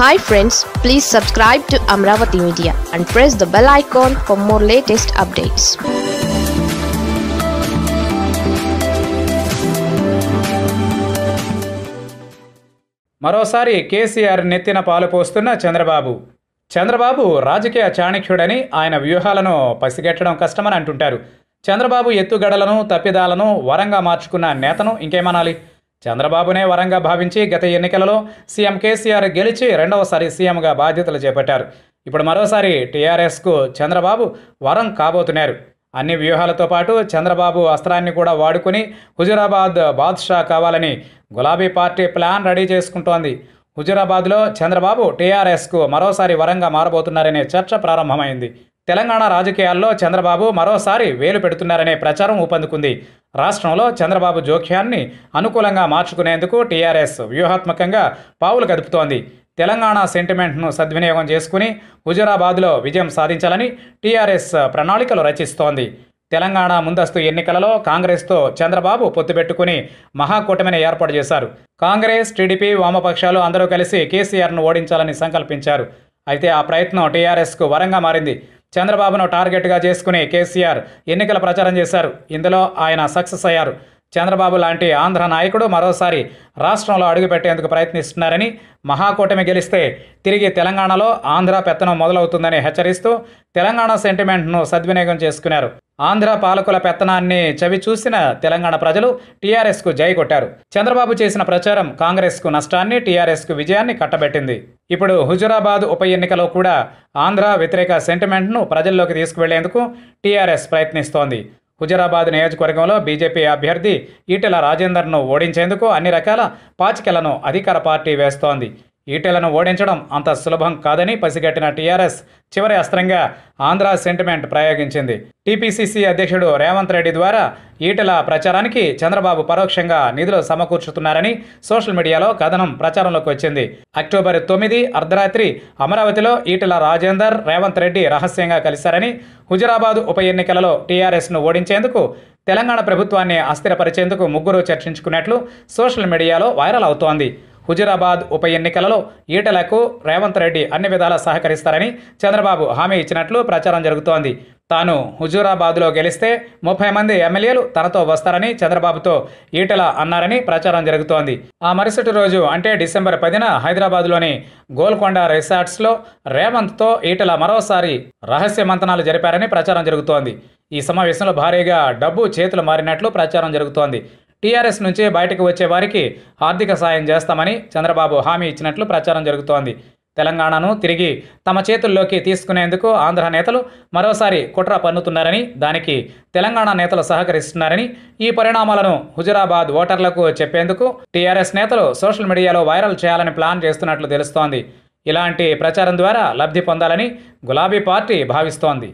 hi friends please subscribe to Amaravati media and press the bell icon for more latest updates మరోసారి కేసీఆర్ నెత్తిన పాలు పోస్తున్న చంద్రబాబు చంద్రబాబు రాజకీయ చాణక్యుడని ఆయన వ్యూహాలను పసిగట్టడం కష్టమని అంటుంటారు చంద్రబాబు ఎత్తుగడలను తప్పిదాలను వరంగా మార్చుకున్న నేతను ఇంకేమనాలి చంద్రబాబునే వరంగా భావించి గత ఎన్నికలలో సీఎం కేసీఆర్ గెలిచి రెండవసారి సీఎంగా బాధ్యతలు చేపట్టారు ఇప్పుడు మరోసారి టీఆర్ఎస్కు చంద్రబాబు వరం కాబోతున్నారు అన్ని వ్యూహాలతో పాటు చంద్రబాబు అస్త్రాన్ని కూడా వాడుకుని హుజురాబాద్ బాద్షా కావాలని గులాబీ పార్టీ ప్లాన్ రెడీ చేసుకుంటోంది హుజురాబాద్లో చంద్రబాబు టీఆర్ఎస్కు మరోసారి వరంగా మారబోతున్నారనే చర్చ ప్రారంభమైంది తెలంగాణ రాజకీయాల్లో చంద్రబాబు మరోసారి వేలు పెడుతున్నారనే ప్రచారం ఊపందుకుంది రాష్ట్రంలో చంద్రబాబు జోక్యాన్ని అనుకూలంగా మార్చుకునేందుకు టీఆర్ఎస్ వ్యూహాత్మకంగా పావులు కదుపుతోంది తెలంగాణ సెంటిమెంట్ను సద్వినియోగం చేసుకుని హుజురాబాద్లో విజయం సాధించాలని టీఆర్ఎస్ ప్రణాళికలు రచిస్తోంది తెలంగాణ ముందస్తు ఎన్నికలలో కాంగ్రెస్తో చంద్రబాబు పొత్తుపెట్టుకుని మహాకూటమిని ఏర్పాటు చేశారు కాంగ్రెస్ టీడీపీ వామపక్షాలు అందరూ కలిసి కేసీఆర్ను ఓడించాలని సంకల్పించారు అయితే ఆ ప్రయత్నం టీఆర్ఎస్కు వరంగా మారింది చంద్రబాబును టార్గెట్గా చేసుకుని కేసీఆర్ ఎన్నికల ప్రచారం చేశారు ఇందులో ఆయన సక్సెస్ అయ్యారు చంద్రబాబు లాంటి ఆంధ్ర నాయకుడు మరోసారి రాష్ట్రంలో అడుగుపెట్టేందుకు ప్రయత్నిస్తున్నారని మహాకూటమి గెలిస్తే తిరిగి తెలంగాణలో ఆంధ్ర పెత్తనం మొదలవుతుందని హెచ్చరిస్తూ తెలంగాణ సెంటిమెంట్ను సద్వినియోగం చేసుకున్నారు ఆంధ్ర పాలకుల పెత్తనాన్ని చవి చూసిన తెలంగాణ ప్రజలు టీఆర్ఎస్కు జై కొట్టారు చంద్రబాబు చేసిన ప్రచారం కాంగ్రెస్కు నష్టాన్ని టీఆర్ఎస్కు విజయాన్ని కట్టబెట్టింది ఇప్పుడు హుజురాబాద్ ఉప ఎన్నికలో కూడా ఆంధ్ర వ్యతిరేక సెంటిమెంట్ను ప్రజల్లోకి తీసుకువెళ్లేందుకు టీఆర్ఎస్ ప్రయత్నిస్తోంది హుజరాబాద్ నియోజకవర్గంలో బీజేపీ అభ్యర్థి ఈటెల రాజేందర్ను ఓడించేందుకు అన్ని రకాల పాచికలను అధికార పార్టీ వేస్తోంది ఈటెలను ఓడించడం అంత సులభం కాదని పసిగట్టిన టీఆర్ఎస్ చివరి అస్త్రంగా ఆంధ్ర సెంటిమెంట్ ప్రయోగించింది టీపీసీసీ అధ్యక్షుడు రేవంత్ రెడ్డి ద్వారా ఈటెల ప్రచారానికి చంద్రబాబు పరోక్షంగా నిధులు సమకూర్చుతున్నారని సోషల్ మీడియాలో కథనం ప్రచారంలోకి వచ్చింది అక్టోబర్ తొమ్మిది అర్ధరాత్రి అమరావతిలో ఈటెల రాజేందర్ రేవంత్ రెడ్డి రహస్యంగా కలిశారని హుజరాబాద్ ఉప ఎన్నికలలో టీఆర్ఎస్ను ఓడించేందుకు తెలంగాణ ప్రభుత్వాన్ని అస్థిరపరిచేందుకు ముగ్గురు చర్చించుకున్నట్లు సోషల్ మీడియాలో వైరల్ అవుతోంది హుజురాబాద్ ఉప ఎన్నికలలో ఈటలకు రేవంత్ రెడ్డి అన్ని విధాలా సహకరిస్తారని చంద్రబాబు హామీ ఇచ్చినట్లు ప్రచారం జరుగుతోంది తాను హుజూరాబాద్లో గెలిస్తే ముప్పై మంది ఎమ్మెల్యేలు తనతో వస్తారని చంద్రబాబుతో ఈటల అన్నారని ప్రచారం జరుగుతోంది ఆ మరుసటి రోజు అంటే డిసెంబర్ పదిన హైదరాబాద్లోని గోల్కొండ రిసార్ట్స్లో రేవంత్తో ఈటల మరోసారి రహస్య మంతనాలు జరిపారని ప్రచారం జరుగుతోంది ఈ సమావేశంలో భారీగా డబ్బు చేతులు మారినట్లు ప్రచారం జరుగుతోంది టీఆర్ఎస్ నుంచి బయటకు వచ్చే వారికి ఆర్థిక సాయం చేస్తామని చంద్రబాబు హామీ ఇచ్చినట్లు ప్రచారం జరుగుతోంది తెలంగాణను తిరిగి తమ చేతుల్లోకి తీసుకునేందుకు ఆంధ్ర నేతలు మరోసారి కుట్ర పన్నుతున్నారని దానికి తెలంగాణ నేతలు సహకరిస్తున్నారని ఈ పరిణామాలను హుజురాబాద్ ఓటర్లకు చెప్పేందుకు టీఆర్ఎస్ నేతలు సోషల్ మీడియాలో వైరల్ చేయాలని ప్లాన్ చేస్తున్నట్లు తెలుస్తోంది ఇలాంటి ప్రచారం ద్వారా లబ్ధి పొందాలని గులాబీ పార్టీ భావిస్తోంది